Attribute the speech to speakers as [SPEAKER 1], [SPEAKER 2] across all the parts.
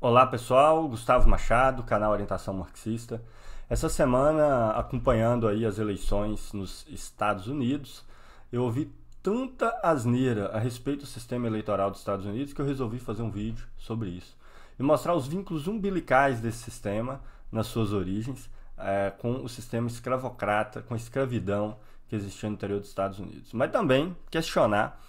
[SPEAKER 1] Olá pessoal, Gustavo Machado, canal Orientação Marxista. Essa semana, acompanhando aí as eleições nos Estados Unidos, eu ouvi tanta asneira a respeito do sistema eleitoral dos Estados Unidos que eu resolvi fazer um vídeo sobre isso e mostrar os vínculos umbilicais desse sistema nas suas origens é, com o sistema escravocrata, com a escravidão que existia no interior dos Estados Unidos, mas também questionar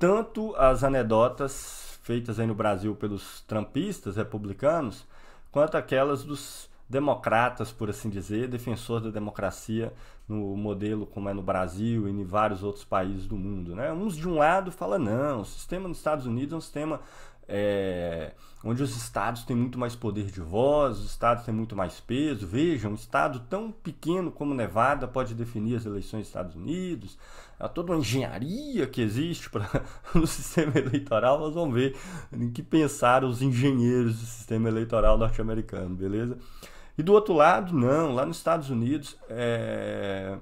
[SPEAKER 1] tanto as anedotas feitas aí no Brasil pelos trampistas republicanos, quanto aquelas dos democratas, por assim dizer, defensores da democracia no modelo como é no Brasil e em vários outros países do mundo. Né? Uns de um lado falam, não, o sistema nos Estados Unidos é um sistema é, onde os estados têm muito mais poder de voz, os estados têm muito mais peso. Vejam, um estado tão pequeno como Nevada pode definir as eleições dos Estados Unidos. Há toda uma engenharia que existe para no sistema eleitoral. Nós vamos ver em que pensaram os engenheiros do sistema eleitoral norte-americano, beleza? E do outro lado, não. Lá nos Estados Unidos, é,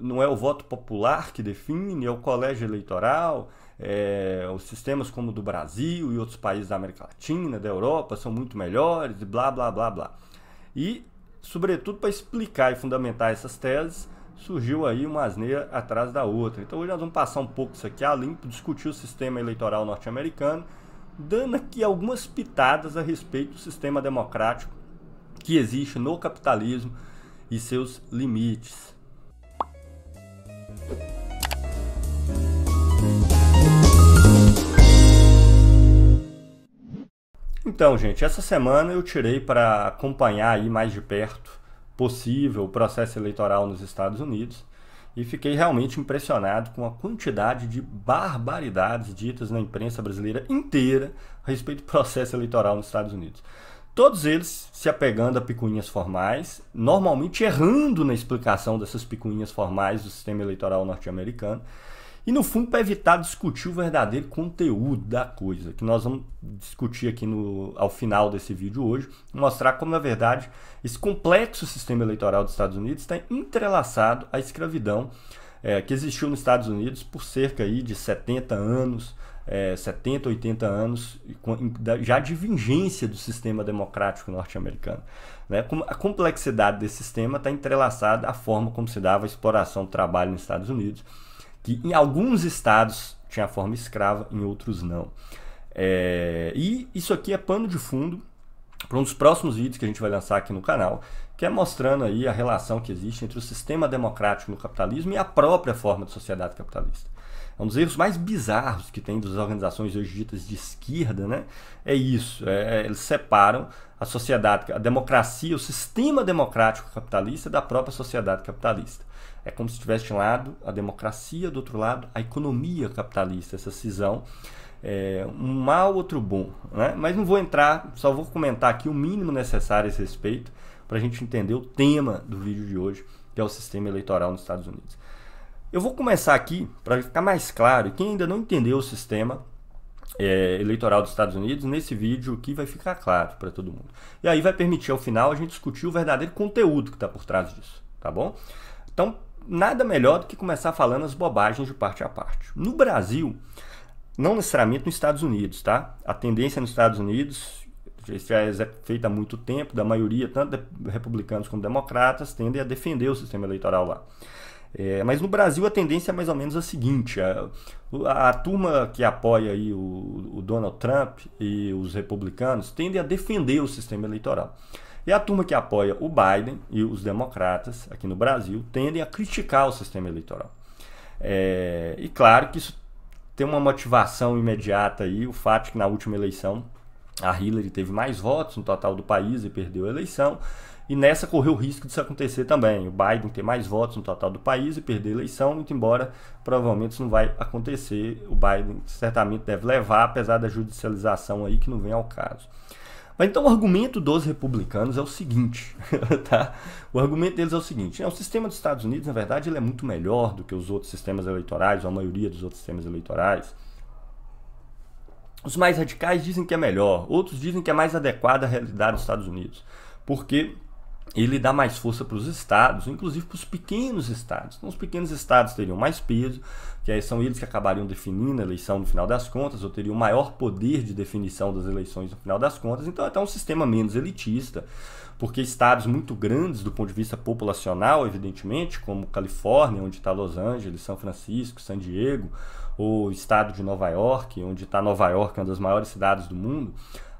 [SPEAKER 1] não é o voto popular que define, é o colégio eleitoral é, os sistemas como o do Brasil e outros países da América Latina, da Europa, são muito melhores e blá, blá, blá, blá. E, sobretudo, para explicar e fundamentar essas teses, surgiu aí uma asneira atrás da outra. Então hoje nós vamos passar um pouco isso aqui a limpo, discutir o sistema eleitoral norte-americano, dando aqui algumas pitadas a respeito do sistema democrático que existe no capitalismo e seus limites. Então, gente, essa semana eu tirei para acompanhar aí mais de perto possível o processo eleitoral nos Estados Unidos e fiquei realmente impressionado com a quantidade de barbaridades ditas na imprensa brasileira inteira a respeito do processo eleitoral nos Estados Unidos. Todos eles se apegando a picuinhas formais, normalmente errando na explicação dessas picuinhas formais do sistema eleitoral norte-americano e no fundo, para evitar discutir o verdadeiro conteúdo da coisa, que nós vamos discutir aqui no, ao final desse vídeo hoje, mostrar como, na verdade, esse complexo sistema eleitoral dos Estados Unidos está entrelaçado à escravidão é, que existiu nos Estados Unidos por cerca aí de 70 anos, é, 70, 80 anos já de vingência do sistema democrático norte-americano. Né? A complexidade desse sistema está entrelaçada à forma como se dava a exploração do trabalho nos Estados Unidos que em alguns estados tinha a forma escrava, em outros não. É, e isso aqui é pano de fundo para um dos próximos vídeos que a gente vai lançar aqui no canal, que é mostrando aí a relação que existe entre o sistema democrático no capitalismo e a própria forma de sociedade capitalista é um dos erros mais bizarros que tem das organizações hoje ditas de esquerda, né? É isso, é, é, eles separam a sociedade, a democracia, o sistema democrático capitalista da própria sociedade capitalista. É como se tivesse de um lado a democracia, do outro lado a economia capitalista, essa cisão. É, um mal, outro bom. Né? Mas não vou entrar, só vou comentar aqui o mínimo necessário a esse respeito para a gente entender o tema do vídeo de hoje, que é o sistema eleitoral nos Estados Unidos. Eu vou começar aqui para ficar mais claro. Quem ainda não entendeu o sistema é, eleitoral dos Estados Unidos, nesse vídeo aqui vai ficar claro para todo mundo. E aí vai permitir ao final a gente discutir o verdadeiro conteúdo que está por trás disso, tá bom? Então, nada melhor do que começar falando as bobagens de parte a parte. No Brasil, não necessariamente nos Estados Unidos, tá? A tendência nos Estados Unidos já é feita há muito tempo, da maioria, tanto republicanos como democratas, tendem a defender o sistema eleitoral lá. É, mas no Brasil a tendência é mais ou menos a seguinte: a, é, a, a turma que apoia aí o, o, Donald Trump e os republicanos tendem a defender o sistema eleitoral. E a turma que apoia o Biden e os democratas aqui no Brasil tendem a criticar o sistema eleitoral. É, e claro que isso tem uma motivação imediata aí, o fato que na última eleição a Hillary teve mais votos no total do país e perdeu a eleição. E nessa correu o risco disso acontecer também. O Biden ter mais votos no total do país e perder a eleição, muito embora provavelmente isso não vai acontecer. O Biden certamente deve levar, apesar da judicialização aí que não vem ao caso. Mas então o argumento dos republicanos é o seguinte, tá? O argumento deles é o seguinte, né? o sistema dos Estados Unidos, na verdade, ele é muito melhor do que os outros sistemas eleitorais, ou a maioria dos outros sistemas eleitorais. Os mais radicais dizem que é melhor, outros dizem que é mais adequado à realidade dos Estados Unidos, porque ele dá mais força para os estados, inclusive para os pequenos estados. Então, os pequenos estados teriam mais peso, que aí são eles que acabariam definindo a eleição no final das contas, ou teriam maior poder de definição das eleições no final das contas. Então, é até um sistema menos elitista, porque estados muito grandes do ponto de vista populacional, evidentemente, como Califórnia, onde está Los Angeles, São Francisco, San Diego, ou o estado de Nova York, onde está Nova York, é uma das maiores cidades do mundo,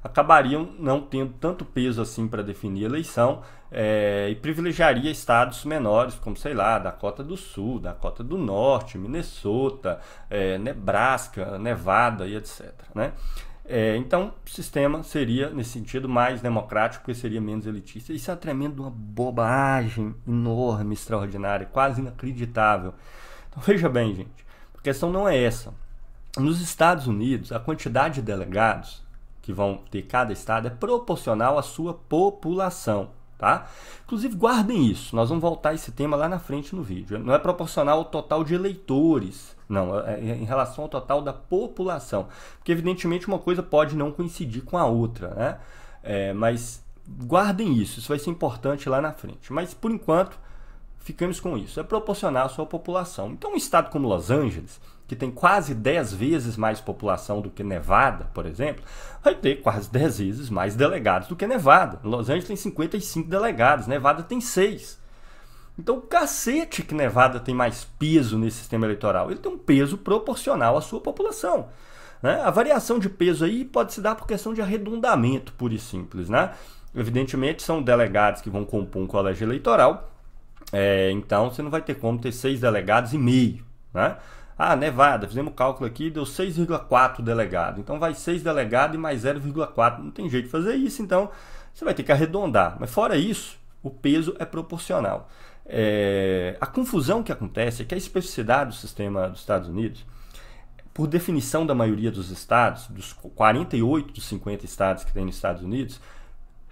[SPEAKER 1] acabariam não tendo tanto peso assim para definir a eleição é, e privilegiaria estados menores, como sei lá, Dakota do Sul, Dakota do Norte, Minnesota, é, Nebraska, Nevada e etc. Né? É, então, o sistema seria, nesse sentido, mais democrático e seria menos elitista. Isso é uma tremenda uma bobagem enorme, extraordinária, quase inacreditável. Então, veja bem, gente, a questão não é essa. Nos Estados Unidos, a quantidade de delegados que vão ter cada estado é proporcional à sua população. Tá? Inclusive, guardem isso. Nós vamos voltar a esse tema lá na frente no vídeo. Não é proporcional ao total de eleitores, não, é, é em relação ao total da população. Porque, evidentemente, uma coisa pode não coincidir com a outra, né? É, mas guardem isso, isso vai ser importante lá na frente. Mas, por enquanto, ficamos com isso. É proporcional à sua população. Então, um estado como Los Angeles que tem quase 10 vezes mais população do que Nevada, por exemplo, vai ter quase 10 vezes mais delegados do que Nevada. Los Angeles tem 55 delegados, Nevada tem 6. Então, cacete que Nevada tem mais peso nesse sistema eleitoral. Ele tem um peso proporcional à sua população. Né? A variação de peso aí pode se dar por questão de arredondamento, pura e simples. Né? Evidentemente, são delegados que vão compor um colégio eleitoral, é, então você não vai ter como ter seis delegados e meio. Né? Ah, Nevada, fizemos o cálculo aqui, deu 6,4 delegado. Então vai 6 delegado e mais 0,4. Não tem jeito de fazer isso, então você vai ter que arredondar. Mas fora isso, o peso é proporcional. É, a confusão que acontece é que a especificidade do sistema dos Estados Unidos, por definição da maioria dos estados, dos 48 dos 50 estados que tem nos Estados Unidos,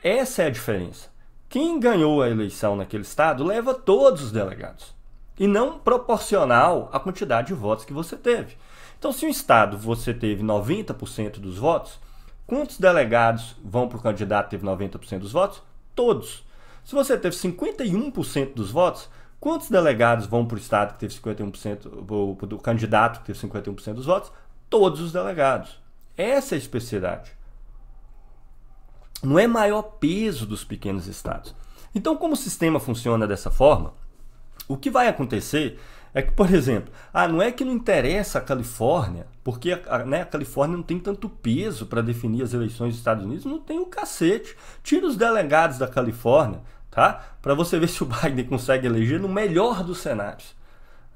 [SPEAKER 1] essa é a diferença. Quem ganhou a eleição naquele estado leva todos os delegados e não proporcional à quantidade de votos que você teve. Então, se um estado você teve 90% dos votos, quantos delegados vão para o candidato que teve 90% dos votos? Todos. Se você teve 51% dos votos, quantos delegados vão para o estado que teve 51% do candidato que teve 51% dos votos? Todos os delegados. Essa é a especificidade. Não é maior peso dos pequenos estados. Então, como o sistema funciona dessa forma, o que vai acontecer é que, por exemplo, ah, não é que não interessa a Califórnia, porque a, né, a Califórnia não tem tanto peso para definir as eleições dos Estados Unidos, não tem o cacete. Tira os delegados da Califórnia, tá? Para você ver se o Biden consegue eleger no melhor dos cenários.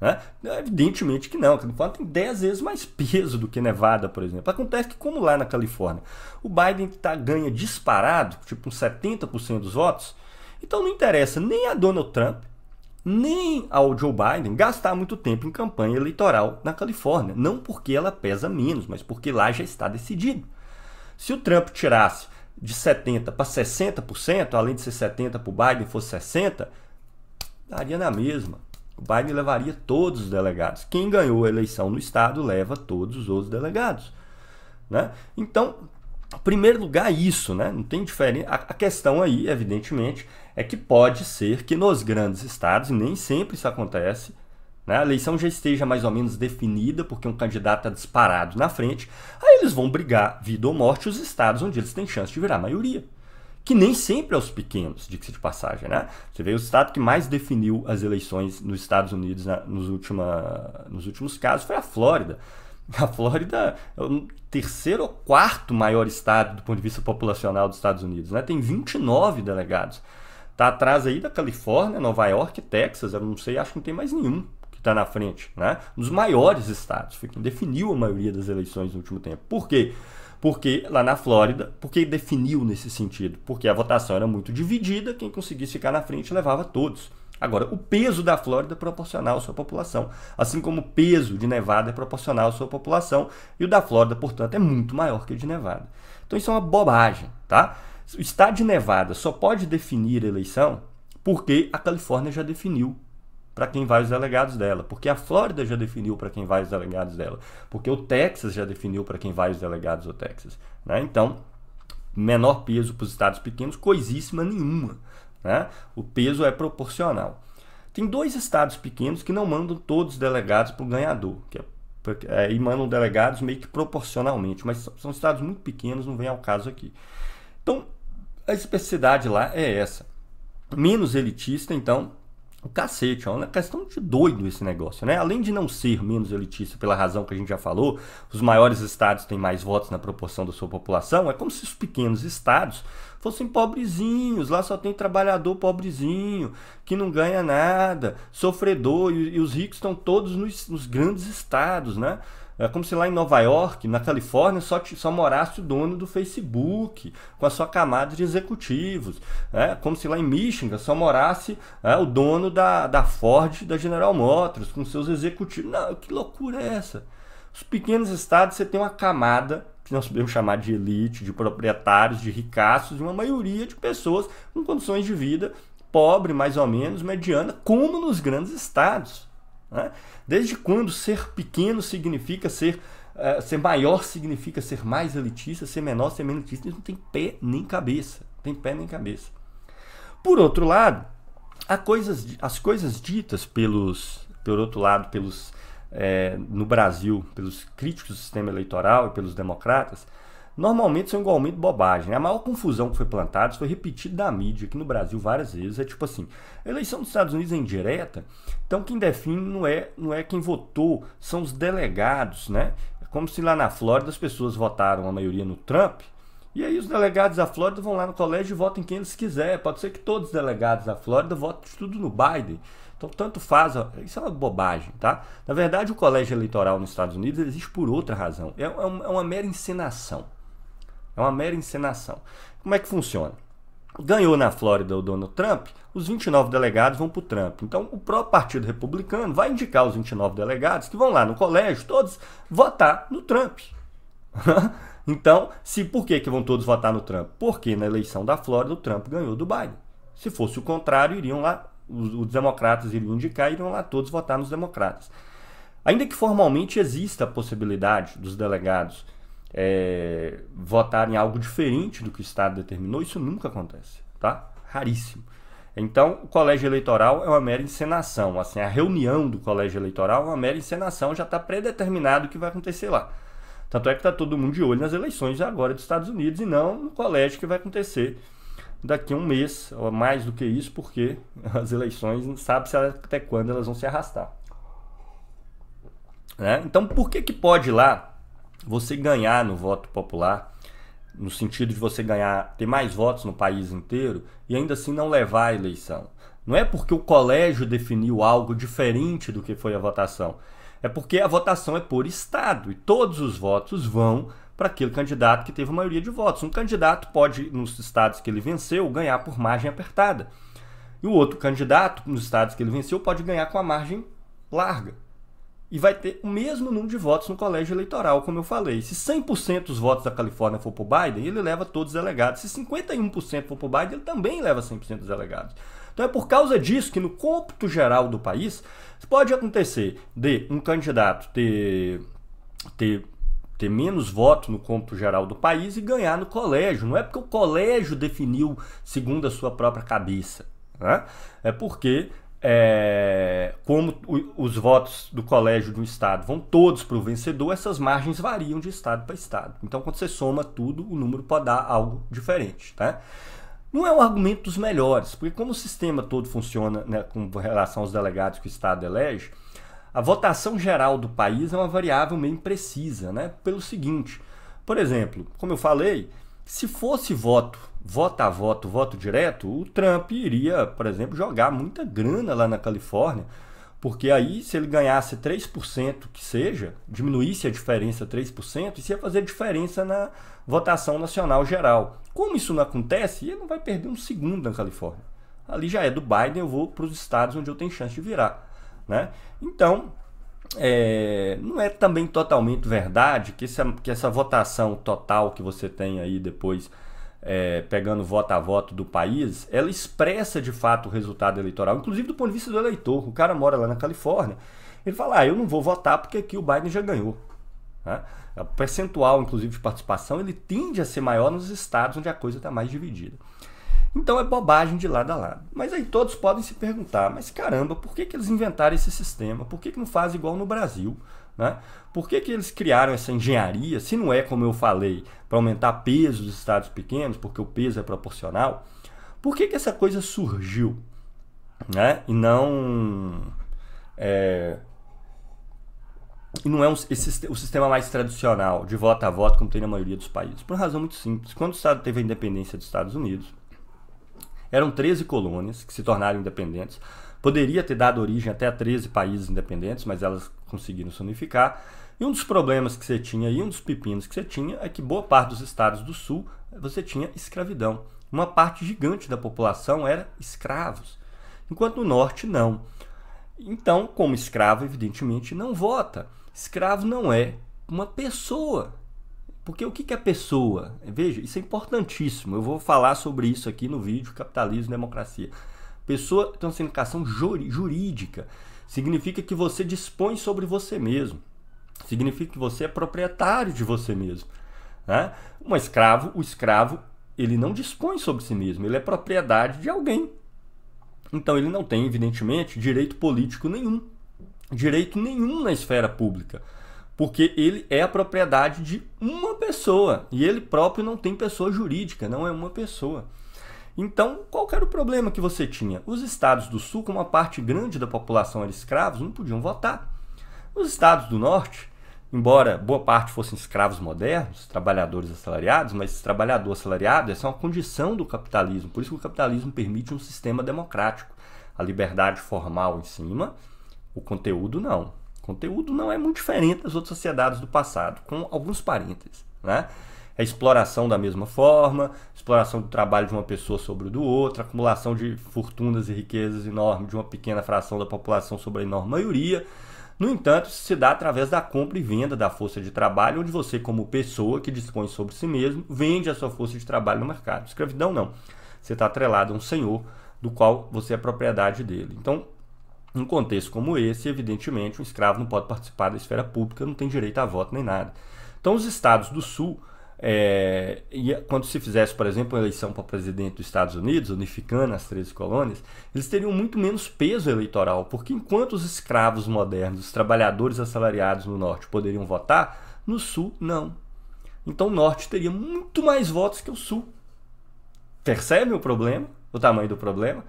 [SPEAKER 1] Né? Evidentemente que não, a Califórnia tem 10 vezes mais peso do que Nevada, por exemplo. Acontece que, como lá na Califórnia, o Biden tá, ganha disparado, tipo uns 70% dos votos, então não interessa nem a Donald Trump, nem ao Joe Biden gastar muito tempo em campanha eleitoral na Califórnia. Não porque ela pesa menos, mas porque lá já está decidido. Se o Trump tirasse de 70% para 60%, além de ser 70% para o Biden fosse 60%, daria na mesma. O Biden levaria todos os delegados. Quem ganhou a eleição no Estado leva todos os outros delegados. Né? Então, em primeiro lugar, isso, né? Não tem diferença. A questão aí, evidentemente, é que pode ser que nos grandes estados, e nem sempre isso acontece, né? a eleição já esteja mais ou menos definida, porque um candidato está disparado na frente, aí eles vão brigar vida ou morte os estados onde eles têm chance de virar maioria. Que nem sempre é os pequenos, diga-se de passagem, né? Você vê o estado que mais definiu as eleições nos Estados Unidos nos, última, nos últimos casos foi a Flórida. A Flórida é o terceiro ou quarto maior estado do ponto de vista populacional dos Estados Unidos, né? Tem 29 delegados. Tá atrás aí da Califórnia, Nova York, Texas, eu não sei, acho que não tem mais nenhum que está na frente, né? dos maiores estados, foi quem definiu a maioria das eleições no último tempo. Por quê? Porque lá na Flórida, porque definiu nesse sentido? Porque a votação era muito dividida, quem conseguisse ficar na frente levava todos. Agora, o peso da Flórida é proporcional à sua população, assim como o peso de Nevada é proporcional à sua população, e o da Flórida, portanto, é muito maior que o de Nevada. Então isso é uma bobagem, tá? O estado de Nevada só pode definir a eleição porque a Califórnia já definiu para quem vai os delegados dela, porque a Flórida já definiu para quem vai os delegados dela, porque o Texas já definiu para quem vai os delegados do Texas, né? Então, menor peso para os estados pequenos, coisíssima nenhuma. Né? O peso é proporcional. Tem dois estados pequenos que não mandam todos os delegados para o ganhador, que é, é, e mandam delegados meio que proporcionalmente, mas são, estados muito pequenos, não vem ao caso aqui. Então, a especificidade lá é essa. Menos elitista, então, o cacete, é uma questão de doido esse negócio, né? Além de não ser menos elitista pela razão que a gente já falou, os maiores estados têm mais votos na proporção da sua população, é como se os pequenos estados fossem pobrezinhos. Lá só tem trabalhador pobrezinho, que não ganha nada, sofredor, e, e os ricos estão todos nos, nos, grandes estados, né? É como se lá em Nova York, na Califórnia, só, só morasse o dono do Facebook, com a sua camada de executivos. É como se lá em Michigan só morasse é, o dono da, da Ford, da General Motors, com seus executivos. Não, que loucura é essa? Os pequenos estados você tem uma camada que nós podemos chamar de elite, de proprietários, de ricaços, uma maioria de pessoas com condições de vida pobre, mais ou menos, mediana, como nos grandes estados. Né? Desde quando ser pequeno significa ser, uh, ser maior significa ser mais elitista, ser menor ser menos elitista, não tem pé nem cabeça. Tem pé nem cabeça. Por outro lado, há coisas, as coisas ditas pelos, por outro lado, pelos é, no Brasil pelos críticos do sistema eleitoral e pelos democratas, normalmente são igualmente bobagem. Né? A maior confusão que foi plantada foi repetida na mídia aqui no Brasil várias vezes. É tipo assim, a eleição dos Estados Unidos é indireta, então quem define não é, não é quem votou, são os delegados, né? É como se lá na Flórida as pessoas votaram a maioria no Trump e aí os delegados da Flórida vão lá no colégio e votam em quem eles quiser. Pode ser que todos os delegados da Flórida votem tudo no Biden. Então tanto faz, ó, isso é uma bobagem, tá? Na verdade o colégio eleitoral nos Estados Unidos existe por outra razão. É, é, uma, é uma mera encenação. É uma mera encenação. Como é que funciona? ganhou na Flórida o Donald Trump, os 29 delegados vão para o Trump. Então, o próprio Partido Republicano vai indicar os 29 delegados que vão lá no colégio, todos, votar no Trump. Então, se por que, que vão todos votar no Trump? Porque na eleição da Flórida o Trump ganhou do Biden. Se fosse o contrário, iriam lá, os, os democratas iriam indicar, iriam lá todos votar nos democratas. Ainda que formalmente exista a possibilidade dos delegados é, votarem algo diferente do que o Estado determinou, isso nunca acontece, tá? Raríssimo. Então, o colégio eleitoral é uma mera encenação. Assim, a reunião do colégio eleitoral é uma mera encenação, já está predeterminado o que vai acontecer lá. Tanto é que está todo mundo de olho nas eleições agora dos Estados Unidos e não no colégio que vai acontecer daqui a um mês, ou mais do que isso, porque as eleições não sabe se até quando elas vão se arrastar. Né? Então, por que, que pode lá você ganhar no voto popular, no sentido de você ganhar, ter mais votos no país inteiro e ainda assim não levar a eleição? Não é porque o colégio definiu algo diferente do que foi a votação. É porque a votação é por estado e todos os votos vão para aquele candidato que teve a maioria de votos. Um candidato pode, nos estados que ele venceu, ganhar por margem apertada. E o outro candidato, nos estados que ele venceu, pode ganhar com a margem larga. E vai ter o mesmo número de votos no colégio eleitoral, como eu falei. Se 100% dos votos da Califórnia for para o Biden, ele leva todos os delegados. Se 51% for para o Biden, ele também leva 100% dos delegados. Então é por causa disso que no cômputo geral do país pode acontecer de um candidato ter, ter ter menos voto no cômputo geral do país e ganhar no colégio. Não é porque o colégio definiu segundo a sua própria cabeça. Né? É porque, é, como os votos do colégio de um estado vão todos para o vencedor, essas margens variam de estado para estado. Então, quando você soma tudo, o número pode dar algo diferente. Tá? Não é um argumento dos melhores, porque como o sistema todo funciona né, com relação aos delegados que o Estado elege, a votação geral do país é uma variável meio imprecisa, né? Pelo seguinte, por exemplo, como eu falei, se fosse voto, voto a voto, voto direto, o Trump iria, por exemplo, jogar muita grana lá na Califórnia porque aí, se ele ganhasse 3%, que seja, diminuísse a diferença 3%, isso ia fazer diferença na votação nacional geral. Como isso não acontece, ele não vai perder um segundo na Califórnia. Ali já é do Biden, eu vou para os estados onde eu tenho chance de virar. Né? Então, é, não é também totalmente verdade que essa, que essa votação total que você tem aí depois é, pegando voto a voto do país, ela expressa de fato o resultado eleitoral, inclusive do ponto de vista do eleitor. O cara mora lá na Califórnia, ele fala: ah, eu não vou votar porque aqui o Biden já ganhou. Né? O percentual, inclusive, de participação, ele tende a ser maior nos estados onde a coisa está mais dividida. Então é bobagem de lado a lado. Mas aí todos podem se perguntar, mas caramba, por que, que eles inventaram esse sistema? Por que, que não faz igual no Brasil? Né? Por que, que eles criaram essa engenharia, se não é, como eu falei, para aumentar peso dos estados pequenos, porque o peso é proporcional? Por que, que essa coisa surgiu? Né? E não. É, e não é um, esse, o sistema mais tradicional, de voto a voto, como tem na maioria dos países. Por uma razão muito simples. Quando o Estado teve a independência dos Estados Unidos, eram 13 colônias que se tornaram independentes. Poderia ter dado origem até a 13 países independentes, mas elas conseguiram se unificar. E um dos problemas que você tinha e um dos pepinos que você tinha é que boa parte dos estados do sul você tinha escravidão. Uma parte gigante da população era escravos, enquanto no norte não. Então, como escravo, evidentemente, não vota. Escravo não é uma pessoa. Porque o que, que a pessoa. Veja, isso é importantíssimo. Eu vou falar sobre isso aqui no vídeo Capitalismo e Democracia. Pessoa então, significação assim, jurídica significa que você dispõe sobre você mesmo. Significa que você é proprietário de você mesmo. Né? Um escravo, o escravo, ele não dispõe sobre si mesmo, ele é propriedade de alguém. Então ele não tem, evidentemente, direito político nenhum, direito nenhum na esfera pública porque ele é a propriedade de uma pessoa e ele próprio não tem pessoa jurídica, não é uma pessoa. Então, qual era o problema que você tinha? Os estados do sul, com uma parte grande da população era escravos, não podiam votar. Os estados do norte, embora boa parte fossem escravos modernos, trabalhadores assalariados, mas trabalhador assalariado, essa é uma condição do capitalismo. Por isso que o capitalismo permite um sistema democrático. A liberdade formal em cima, o conteúdo não conteúdo não é muito diferente das outras sociedades do passado, com alguns parênteses. Né? A é exploração da mesma forma, exploração do trabalho de uma pessoa sobre o do outro, acumulação de fortunas e riquezas enormes de uma pequena fração da população sobre a enorme maioria. No entanto, isso se dá através da compra e venda da força de trabalho, onde você, como pessoa que dispõe sobre si mesmo, vende a sua força de trabalho no mercado. Escravidão não. Você está atrelado a um senhor do qual você é propriedade dele. Então, num contexto como esse, evidentemente, um escravo não pode participar da esfera pública, não tem direito a voto nem nada. Então, os estados do Sul, é, quando se fizesse, por exemplo, uma eleição para presidente dos Estados Unidos, unificando as 13 colônias, eles teriam muito menos peso eleitoral, porque enquanto os escravos modernos, os trabalhadores assalariados no Norte poderiam votar, no Sul não. Então, o Norte teria muito mais votos que o Sul. Percebe o problema? O tamanho do problema?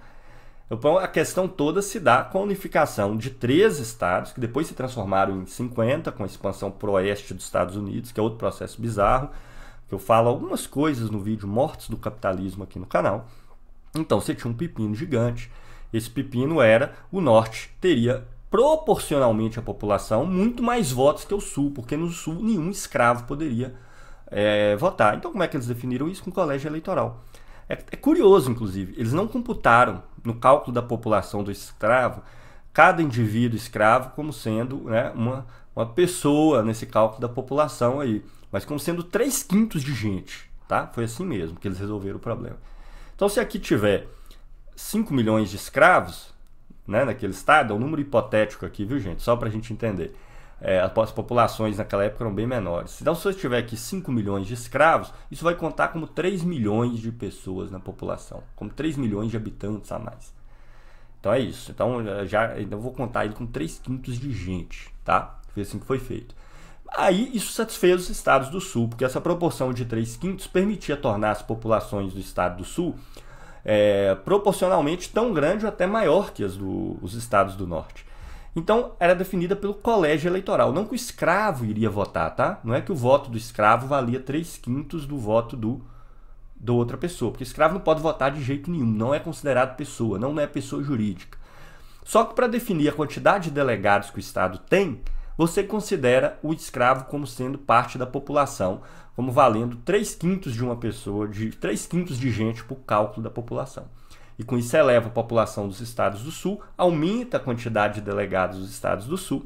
[SPEAKER 1] Então, a questão toda se dá com a unificação de três estados, que depois se transformaram em 50, com a expansão pro oeste dos Estados Unidos, que é outro processo bizarro, que eu falo algumas coisas no vídeo Mortes do Capitalismo aqui no canal. Então, você tinha um pepino gigante, esse pepino era o norte teria proporcionalmente à população muito mais votos que o sul, porque no sul nenhum escravo poderia é, votar. Então, como é que eles definiram isso? Com o colégio eleitoral. É, é curioso, inclusive, eles não computaram no cálculo da população do escravo cada indivíduo escravo como sendo né, uma, uma pessoa nesse cálculo da população aí, mas como sendo 3 quintos de gente. Tá? Foi assim mesmo que eles resolveram o problema. Então, se aqui tiver 5 milhões de escravos, né, naquele estado, é um número hipotético aqui, viu, gente? Só para a gente entender é, as populações naquela época eram bem menores. Então, se você tiver aqui 5 milhões de escravos, isso vai contar como 3 milhões de pessoas na população, como 3 milhões de habitantes a mais. Então é isso. Então já então, eu vou contar ele com 3 quintos de gente, tá? Foi assim que foi feito. Aí isso satisfez os estados do sul, porque essa proporção de 3 quintos permitia tornar as populações do estado do sul é, proporcionalmente tão grande ou até maior que as dos estados do norte. Então, era definida pelo colégio eleitoral. Não que o escravo iria votar, tá? Não é que o voto do escravo valia 3 quintos do voto do da outra pessoa. Porque escravo não pode votar de jeito nenhum. Não é considerado pessoa, não é pessoa jurídica. Só que para definir a quantidade de delegados que o Estado tem, você considera o escravo como sendo parte da população, como valendo 3 quintos de uma pessoa, de 3 quintos de gente para o cálculo da população e com isso eleva a população dos estados do Sul, aumenta a quantidade de delegados dos estados do Sul,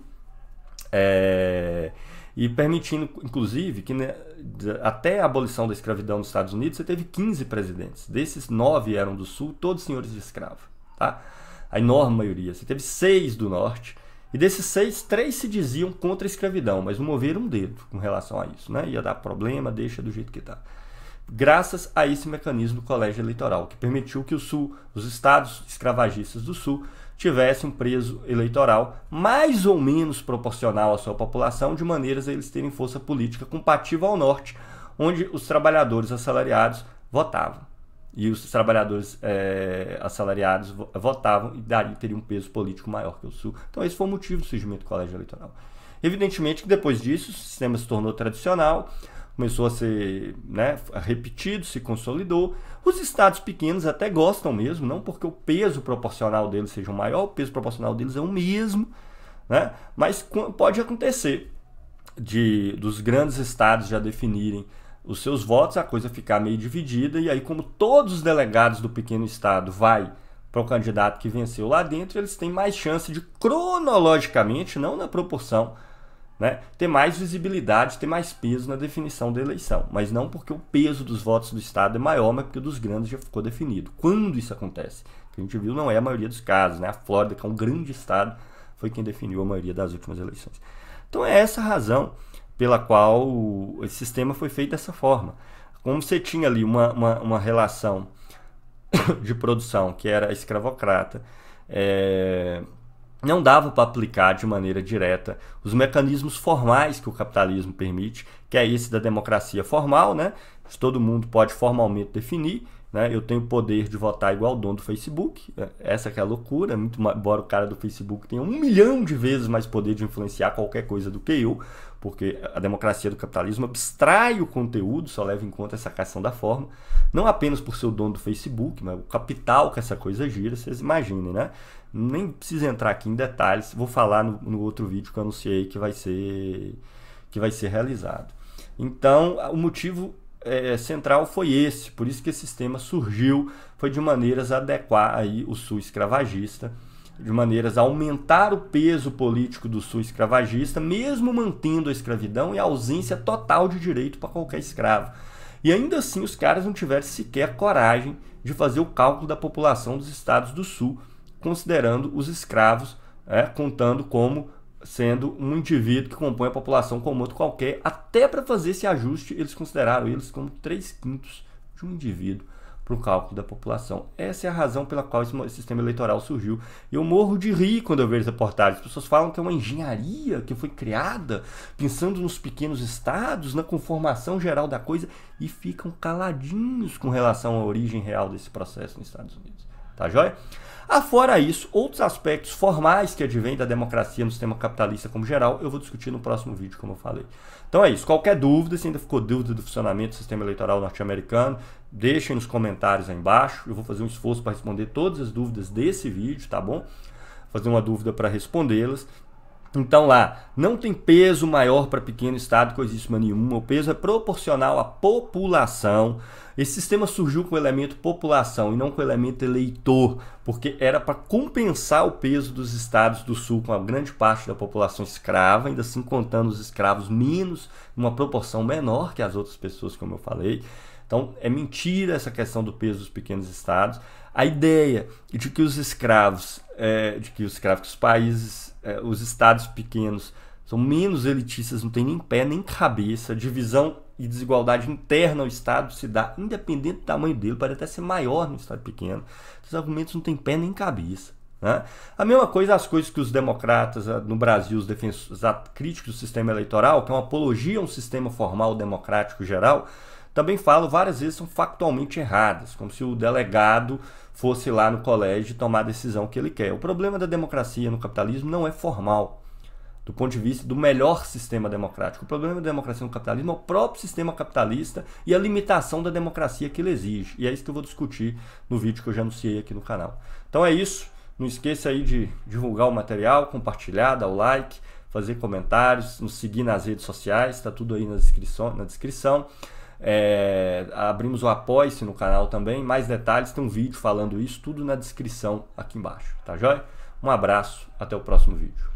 [SPEAKER 1] é, e permitindo, inclusive, que né, até a abolição da escravidão nos Estados Unidos, você teve 15 presidentes. Desses, nove eram do Sul, todos senhores de escravo. Tá? A enorme maioria. Você teve seis do Norte, e desses seis, três se diziam contra a escravidão, mas não moveram um dedo com relação a isso. Né? Ia dar problema, deixa do jeito que está graças a esse mecanismo do colégio eleitoral, que permitiu que o Sul, os estados escravagistas do Sul, tivessem um preso eleitoral mais ou menos proporcional à sua população, de maneiras a eles terem força política compatível ao Norte, onde os trabalhadores assalariados votavam. E os trabalhadores é, assalariados votavam e daria, teriam um peso político maior que o Sul. Então, esse foi o motivo do surgimento do colégio eleitoral. Evidentemente que depois disso, o sistema se tornou tradicional, começou a ser né, repetido, se consolidou. Os estados pequenos até gostam mesmo, não porque o peso proporcional deles seja o maior, o peso proporcional deles é o mesmo, né? mas pode acontecer de dos grandes estados já definirem os seus votos, a coisa ficar meio dividida, e aí, como todos os delegados do pequeno estado vai para o candidato que venceu lá dentro, eles têm mais chance de cronologicamente, não na proporção, né, ter mais visibilidade, ter mais peso na definição da eleição. Mas não porque o peso dos votos do Estado é maior, mas porque o dos grandes já ficou definido. Quando isso acontece? que a gente viu não é a maioria dos casos. Né? A Flórida, que é um grande Estado, foi quem definiu a maioria das últimas eleições. Então é essa a razão pela qual o sistema foi feito dessa forma. Como você tinha ali uma, uma, uma relação de produção que era escravocrata, é, não dava para aplicar de maneira direta os mecanismos formais que o capitalismo permite, que é esse da democracia formal, né? Todo mundo pode formalmente definir, né? Eu tenho poder de votar igual o dono do Facebook, né? essa é a loucura, é muito embora o cara do Facebook tenha um milhão de vezes mais poder de influenciar qualquer coisa do que eu, porque a democracia do capitalismo abstrai o conteúdo, só leva em conta essa questão da forma, não apenas por ser o dono do Facebook, mas o capital que essa coisa gira, vocês imaginem, né? nem preciso entrar aqui em detalhes, vou falar no, no, outro vídeo que eu anunciei que vai ser, que vai ser realizado. Então, o motivo é, é, central foi esse, por isso que esse sistema surgiu, foi de maneiras a adequar aí o sul escravagista, de maneiras a aumentar o peso político do sul escravagista, mesmo mantendo a escravidão e a ausência total de direito para qualquer escravo. E ainda assim, os caras não tiveram sequer coragem de fazer o cálculo da população dos estados do sul, considerando os escravos, é, contando como sendo um indivíduo que compõe a população como outro qualquer, até para fazer esse ajuste, eles consideraram eles como 3 quintos de um indivíduo para o cálculo da população. Essa é a razão pela qual esse sistema eleitoral surgiu. Eu morro de rir quando eu vejo essa reportagem. As pessoas falam que é uma engenharia que foi criada pensando nos pequenos estados, na conformação geral da coisa, e ficam caladinhos com relação à origem real desse processo nos Estados Unidos tá joia? Afora ah, isso, outros aspectos formais que advêm da democracia no sistema capitalista como geral, eu vou discutir no próximo vídeo, como eu falei. Então é isso. Qualquer dúvida, se ainda ficou dúvida do funcionamento do sistema eleitoral norte-americano, deixem nos comentários aí embaixo. Eu vou fazer um esforço para responder todas as dúvidas desse vídeo, tá bom? Vou fazer uma dúvida para respondê-las. Então lá, não tem peso maior para pequeno estado, coisíssima nenhuma. O peso é proporcional à população esse sistema surgiu com o elemento população e não com o elemento eleitor, porque era para compensar o peso dos estados do sul com a grande parte da população escrava, ainda assim contando os escravos menos, numa proporção menor que as outras pessoas, como eu falei. Então é mentira essa questão do peso dos pequenos estados. A ideia de que os escravos, é, de que os escravos, os países, é, os estados pequenos são menos elitistas, não tem nem pé nem cabeça. A divisão e desigualdade interna ao Estado se dá, independente do tamanho dele, pode até ser maior no Estado pequeno. Esses argumentos não têm pé nem cabeça. Né? A mesma coisa as coisas que os democratas ah, no Brasil, os defensores críticos do sistema eleitoral, que é uma apologia a um sistema formal democrático geral, também falam várias vezes são factualmente erradas, como se o delegado fosse lá no colégio tomar a decisão que ele quer. O problema da democracia no capitalismo não é formal do ponto de vista do melhor sistema democrático. O problema da democracia no capitalismo é o próprio sistema capitalista e a limitação da democracia que ele exige. E é isso que eu vou discutir no vídeo que eu já anunciei aqui no canal. Então é isso. Não esqueça aí de divulgar o material, compartilhar, dar o like, fazer comentários, nos seguir nas redes sociais, está tudo aí na descrição. Na descrição. É, abrimos o apoio se no canal também. Mais detalhes, tem um vídeo falando isso, tudo na descrição aqui embaixo. Tá joia? Um abraço, até o próximo vídeo.